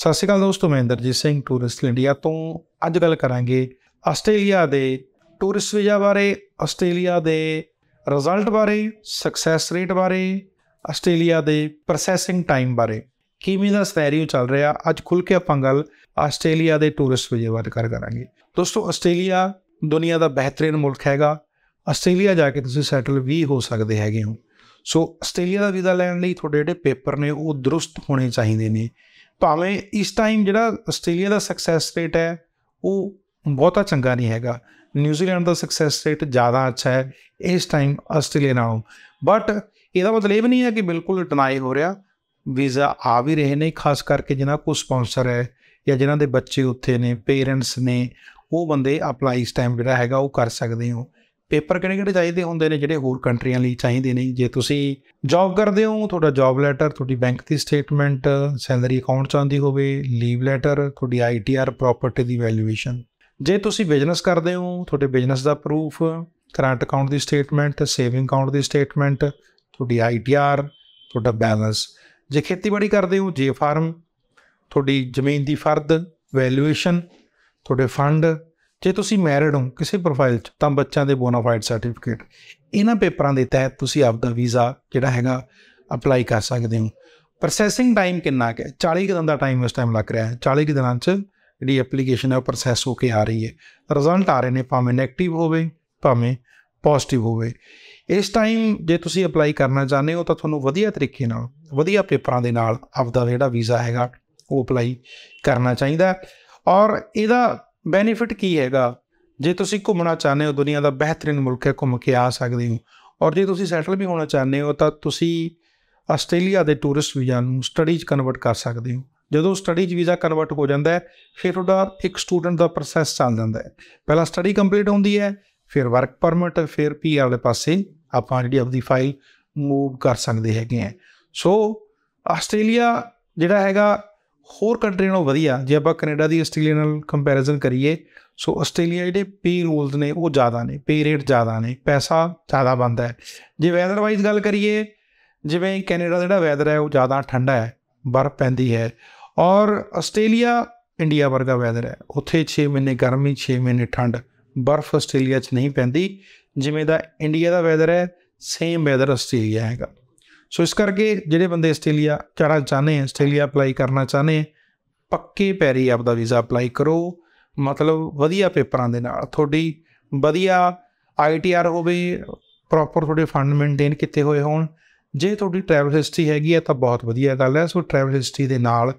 ਸਤਿ ਸ਼੍ਰੀ ਅਕਾਲ ਦੋਸਤੋ ਮੈਂ ਇੰਦਰਜੀਤ ਸਿੰਘ ਟੂਰਿਸਟ ਇੰਡੀਆ ਤੋਂ ਅੱਜ ਗੱਲ ਕਰਾਂਗੇ ਆਸਟ੍ਰੇਲੀਆ ਦੇ ਟੂਰਿਸਟ ਵੀਜ਼ਾ ਬਾਰੇ ਆਸਟ੍ਰੇਲੀਆ ਦੇ ਰਿਜ਼ਲਟ ਬਾਰੇ ਸਕਸੈਸ ਰੇਟ ਬਾਰੇ ਆਸਟ੍ਰੇਲੀਆ ਦੇ ਪ੍ਰੋਸੈਸਿੰਗ ਟਾਈਮ ਬਾਰੇ ਕਿਵੇਂ ਦਾ ਸਿਨੈਰੀਓ ਚੱਲ ਰਿਹਾ ਅੱਜ ਖੁੱਲ ਕੇ ਆਪਾਂ ਗੱਲ ਆਸਟ੍ਰੇਲੀਆ ਦੇ ਟੂਰਿਸਟ ਵੀਜ਼ੇ ਬਾਰੇ ਕਰ ਕਰਾਂਗੇ ਦੋਸਤੋ ਆਸਟ੍ਰੇਲੀਆ ਦੁਨੀਆ ਦਾ ਬਿਹਤਰੀਨ ਮੁਲਕ ਹੈਗਾ ਆਸਟ੍ਰੇਲੀਆ ਜਾ ਕੇ ਤੁਸੀਂ ਸੈਟਲ ਵੀ ਹੋ ਸਕਦੇ ਹੈਗੇ ਹੋ ਸੋ ਆਸਟ੍ਰੇਲੀਆ ਦਾ ਵੀਜ਼ਾ ਲੈਣ ਲਈ ਤੁਹਾਡੇ ਜਿਹੜੇ ਪੇਪਰ ਨੇ ਉਹ ਦਰੁਸਤ ਹੋਣੇ ਚਾਹੀਦੇ ਨੇ ਭਾਵੇਂ ਇਸ ਟਾਈਮ ਜਿਹੜਾ ਆਸਟ੍ਰੇਲੀਆ ਦਾ ਸਕਸੈਸ ਰੇਟ ਹੈ ਉਹ ਬਹੁਤਾ ਚੰਗਾ ਨਹੀਂ ਹੈਗਾ ਨਿਊਜ਼ੀਲੈਂਡ ਦਾ ਸਕਸੈਸ ਰੇਟ ਜ਼ਿਆਦਾ ਅੱਛਾ ਹੈ ਇਸ ਟਾਈਮ ਆਸਟ੍ਰੇਲੀਆ ਨਾਲੋਂ ਬਟ ਇਹਦਾ ਮਤਲਬ ਇਹ ਨਹੀਂ ਹੈ ਕਿ ਬਿਲਕੁਲ ਡਿਨਾਈ ਹੋ ਰਿਹਾ ਵੀਜ਼ਾ ਆ ਵੀ ਰਹੇ ਨੇ ਖਾਸ ਕਰਕੇ ਜਿਨ੍ਹਾਂ ਕੋ ਸਪਾਂਸਰ ਹੈ ਜਾਂ ਜਿਨ੍ਹਾਂ ਦੇ ਬੱਚੇ ਉੱਥੇ ਨੇ ਪੇਰੈਂਟਸ ਨੇ ਉਹ ਬੰਦੇ ਅਪਲਾਈ ਇਸ ਟਾਈਮ ਜਿਹੜਾ ਹੈਗਾ ਉਹ ਕਰ ਸਕਦੇ ਹੋ ਪੇਪਰ ਕਿਹੜੇ ਕਿਹੜੇ ਚਾਹੀਦੇ ਹੁੰਦੇ ਨੇ ਜਿਹੜੇ ਹੋਰ ਕੰਟਰੀਆਂ ਲਈ ਚਾਹੀਦੇ ਨੇ ਜੇ ਤੁਸੀਂ ਜੌਬ ਕਰਦੇ ਹੋ ਤੁਹਾਡਾ ਜੌਬ ਲੈਟਰ ਤੁਹਾਡੀ ਬੈਂਕ ਦੀ ਸਟੇਟਮੈਂਟ ਸੈਲਰੀ ਅਕਾਊਂਟ ਚਾਹੀਦੀ ਹੋਵੇ ਲੀਵ ਲੈਟਰ ਤੁਹਾਡੀ ਆਈਟੀਆਰ ਪ੍ਰਾਪਰਟੀ ਦੀ ਵੈਲਿਊਏਸ਼ਨ ਜੇ ਤੁਸੀਂ ਬਿਜ਼ਨਸ ਕਰਦੇ ਹੋ ਤੁਹਾਡੇ ਬਿਜ਼ਨਸ ਦਾ ਪ੍ਰੂਫ ਕਰੰਟ ਅਕਾਊਂਟ ਦੀ ਸਟੇਟਮੈਂਟ ਸੇਵਿੰਗ ਅਕਾਊਂਟ ਦੀ ਸਟੇਟਮੈਂਟ ਤੁਹਾਡੀ ਆਈਟੀਆਰ ਤੁਹਾਡਾ ਬੈਲੈਂਸ ਜੇ ਖੇਤੀਬਾੜੀ ਕਰਦੇ ਹੋ ਜੇ ਫਾਰਮ ਤੁਹਾਡੀ ਜ਼ਮੀਨ ਦੀ ਫਰਦ ਵੈਲਿਊਏਸ਼ਨ ਤੁਹਾਡੇ ਫੰਡ ਜੇ ਤੁਸੀਂ ਮੈਰਿਡ ਹੋ ਕਿਸੇ ਪ੍ਰੋਫਾਈਲ 'ਚ ਤਾਂ ਬੱਚਿਆਂ ਦੇ ਬੋਨਾਫਾਈਡ ਸਰਟੀਫਿਕੇਟ ਇਹਨਾਂ ਪੇਪਰਾਂ ਦੇ ਤਹਿਤ ਤੁਸੀਂ ਆਪਦਾ ਵੀਜ਼ਾ ਜਿਹੜਾ ਹੈਗਾ ਅਪਲਾਈ ਕਰ ਸਕਦੇ ਹੋ ਪ੍ਰੋਸੈਸਿੰਗ ਟਾਈਮ ਕਿੰਨਾ ਹੈ 40 ਦਿਨ ਦਾ ਟਾਈਮ ਇਸ ਟਾਈਮ ਲੱਗ ਰਿਹਾ ਹੈ 40 ਦਿਨਾਂ 'ਚ ਜਿਹੜੀ ਐਪਲੀਕੇਸ਼ਨ ਹੈ ਉਹ ਪ੍ਰੋਸੈਸ ਹੋ ਕੇ ਆ ਰਹੀ ਹੈ ਰਿਜ਼ਲਟ ਆ ਰਹੇ ਨੇ ਭਾਵੇਂ 네ਗੇਟਿਵ ਹੋਵੇ ਭਾਵੇਂ ਪੋਜ਼ਿਟਿਵ ਹੋਵੇ ਇਸ ਟਾਈਮ ਜੇ ਤੁਸੀਂ ਅਪਲਾਈ ਕਰਨਾ ਚਾਹੁੰਦੇ ਹੋ ਤਾਂ ਤੁਹਾਨੂੰ ਵਧੀਆ ਤਰੀਕੇ ਨਾਲ ਵਧੀਆ ਪੇਪਰਾਂ ਦੇ ਨਾਲ ਆਪਦਾ ਜਿਹੜਾ ਵੀਜ਼ਾ ਹੈਗਾ ਉਹ ਅਪਲਾਈ ਕਰਨਾ ਚਾਹੀਦਾ ਔਰ ਇਹਦਾ ਬੈਨੀਫਿਟ ਕੀ ਹੈਗਾ ਜੇ ਤੁਸੀਂ ਘੁੰਮਣਾ ਚਾਹੁੰਦੇ ਹੋ ਦੁਨੀਆ ਦਾ ਬਿਹਤਰੀਨ ਮੁਲਕ ਹੈ ਘੁੰਮ ਕੇ ਆ ਸਕਦੇ ਹੋ ਔਰ ਜੇ ਤੁਸੀਂ ਸੈਟਲ ਵੀ ਹੋਣਾ ਚਾਹੁੰਦੇ ਹੋ ਤਾਂ ਤੁਸੀਂ ਆਸਟ੍ਰੇਲੀਆ ਦੇ ਟੂਰਿਸਟ ਵੀਜ਼ਾ ਨੂੰ ਸਟੱਡੀ ਚ ਕਨਵਰਟ ਕਰ ਸਕਦੇ ਹੋ ਜਦੋਂ ਚ ਵੀਜ਼ਾ ਕਨਵਰਟ ਹੋ ਜਾਂਦਾ ਹੈ ਫਿਰ ਤੁਹਾਡਾ ਇੱਕ ਸਟੂਡੈਂਟ ਦਾ ਪ੍ਰੋਸੈਸ ਚੱਲ ਜਾਂਦਾ ਹੈ ਪਹਿਲਾਂ ਸਟੱਡੀ ਕੰਪਲੀਟ ਹੁੰਦੀ ਹੈ ਫਿਰ ਵਰਕ ਪਰਮਿਟ ਫਿਰ ਪੀਆਰ ਦੇ ਪਾਸੇ ਆਪਾਂ ਜਿਹੜੀ ਆਪਣੀ ਫਾਈਲ ਮੂਵ ਕਰ ਸਕਦੇ ਹੈਗੇ ਆ ਸੋ ਆਸਟ੍ਰੇਲੀਆ ਜਿਹੜਾ ਹੈਗਾ ਹੋਰ ਕੰਟਰੀ ਨਾਲੋਂ ਵਧੀਆ ਜੇ ਆਪਾਂ ਕੈਨੇਡਾ ਦੀ ਆਸਟ੍ਰੇਲੀਆ ਨਾਲ ਕੰਪੈਰੀਜ਼ਨ ਕਰੀਏ ਸੋ ਆਸਟ੍ਰੇਲੀਆ ਜਿਹੜੇ ਪੇ ਰੂਲਸ ਨੇ ਉਹ ਜ਼ਿਆਦਾ ਨੇ ਪੇ ਰੇਟ ਜ਼ਿਆਦਾ ਨੇ ਪੈਸਾ ਜ਼ਿਆਦਾ ਬੰਦਾ ਹੈ ਜੇ ਵੈਦਰ ਵਾਈਜ਼ ਗੱਲ ਕਰੀਏ ਜਿਵੇਂ ਕੈਨੇਡਾ ਜਿਹੜਾ ਵੈਦਰ ਹੈ ਉਹ ਜ਼ਿਆਦਾ ਠੰਡਾ ਹੈ ਬਰਫ਼ ਪੈਂਦੀ ਹੈ ਔਰ ਆਸਟ੍ਰੇਲੀਆ ਇੰਡੀਆ ਵਰਗਾ ਵੈਦਰ ਹੈ ਉੱਥੇ 6 ਮਹੀਨੇ ਗਰਮੀ 6 ਮਹੀਨੇ ਠੰਡ ਬਰਫ਼ ਆਸਟ੍ਰੇਲੀਆ 'ਚ ਨਹੀਂ ਪੈਂਦੀ ਜਿਵੇਂ ਦਾ ਇੰਡੀਆ ਦਾ ਵੈਦਰ ਹੈ ਸੇਮ ਵੈਦਰ ਆਸਟ੍ਰੇਲੀਆ ਹੈਗਾ ਸੋ ਇਸ ਕਰਕੇ ਜਿਹੜੇ ਬੰਦੇ ਆਸਟ੍ਰੇਲੀਆ ਜਾਣਾ ਚਾਹਨੇ ਆਸਟ੍ਰੇਲੀਆ ਅਪਲਾਈ ਕਰਨਾ ਚਾਹਨੇ ਪੱਕੇ ਪੈਰੀ ਆਪਦਾ ਵੀਜ਼ਾ ਅਪਲਾਈ ਕਰੋ ਮਤਲਬ ਵਧੀਆ ਪੇਪਰਾਂ ਦੇ ਨਾਲ ਤੁਹਾਡੀ ਵਧੀਆ ਆਈਟੀਆਰ ਹੋਵੇ ਪ੍ਰੋਪਰ ਤੁਹਾਡੇ ਫੰਡ ਮੇਨਟੇਨ ਕੀਤੇ ਹੋਏ ਹੋਣ ਜੇ ਤੁਹਾਡੀ ਟਰੈਵਲ ਹਿਸਟਰੀ ਹੈਗੀ ਹੈ ਤਾਂ ਬਹੁਤ ਵਧੀਆ ਗੱਲ ਹੈ ਸੋ ਟਰੈਵਲ ਹਿਸਟਰੀ ਦੇ ਨਾਲ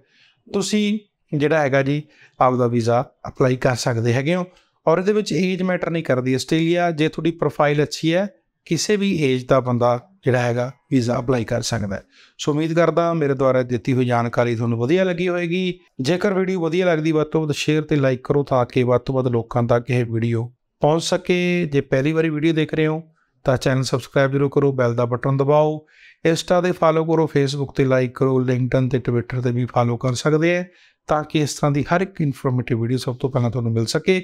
ਤੁਸੀਂ ਜਿਹੜਾ ਹੈਗਾ ਜੀ ਆਪਦਾ ਵੀਜ਼ਾ ਅਪਲਾਈ ਕਰ ਸਕਦੇ ਹੈਗੇ ਹੋ ਔਰ ਇਹਦੇ ਵਿੱਚ ਏਜ ਮੈਟਰ ਨਹੀਂ ਕਰਦੀ ਆਸਟ੍ਰੇਲੀਆ ਜੇ ਤੁਹਾਡੀ ਪ੍ਰੋਫਾਈਲ ਅੱਛੀ ਹੈ ਕਿਸੇ ਵੀ ਏਜ ਦਾ ਬੰਦਾ ਜਿਹੜਾ ਹੈਗਾ ਵੀਜ਼ਾ ਅਪਲਾਈ ਕਰ ਸਕਦਾ ਹੈ ਸੋ ਉਮੀਦ ਕਰਦਾ ਮੇਰੇ ਦੁਆਰਾ ਦਿੱਤੀ ਹੋਈ ਜਾਣਕਾਰੀ ਤੁਹਾਨੂੰ ਵਧੀਆ ਲੱਗੀ ਹੋਵੇਗੀ ਜੇਕਰ ਵੀਡੀਓ ਵਧੀਆ ਲੱਗਦੀ ਵੱਧ ਤੋਂ ਵੱਧ ਸ਼ੇਅਰ ਤੇ ਲਾਈਕ ਕਰੋ ਤਾਂ ਕਿ ਵੱਧ ਤੋਂ ਵੱਧ ਲੋਕਾਂ ਤੱਕ ਇਹ ਵੀਡੀਓ ਪਹੁੰਚ ਸਕੇ ਜੇ ਪਹਿਲੀ ਵਾਰੀ ਵੀਡੀਓ ਦੇਖ ਰਹੇ ਹੋ ਤਾਂ ਚੈਨਲ ਸਬਸਕ੍ਰਾਈਬ ਜ਼ਰੂਰ ਕਰੋ ਬੈਲ ਦਾ ਬਟਨ ਦਬਾਓ ਇੰਸਟਾ ਤੇ ਫਾਲੋ ਕਰੋ ਫੇਸਬੁੱਕ ਤੇ ਲਾਈਕ ਕਰੋ ਲਿੰਕਡਇਨ ਤੇ ਟਵਿੱਟਰ ਤੇ ਵੀ ਫਾਲੋ ਕਰ ਸਕਦੇ ਆ ਤਾਂ ਕਿ ਇਸ ਤਰ੍ਹਾਂ ਦੀ ਹਰ ਇੱਕ ਇਨਫੋਰਮੇਟਿਵ ਵੀਡੀਓ ਸਭ ਤੋਂ ਪਹਿਲਾਂ ਤੁਹਾਨੂੰ ਮਿਲ ਸਕੇ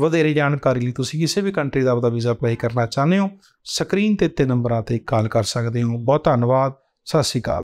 ਵਧੇਰੇ ਜਾਣਕਾਰੀ ਲਈ ਤੁਸੀਂ ਕਿਸੇ ਵੀ ਕੰਟਰੀ ਦਾ ਆਪਦਾ ਵੀਜ਼ਾ ਅਪਲਾਈ ਕਰਨਾ ਚਾਹੁੰਦੇ ਹੋ ਸਕਰੀਨ ਤੇ ਤਿੰਨ ਨੰਬਰਾਂ ਤੇ ਕਾਲ ਕਰ ਸਕਦੇ ਹੋ ਬਹੁਤ ਧੰਨਵਾਦ ਸਤਿ ਸ਼੍ਰੀ ਅਕਾਲ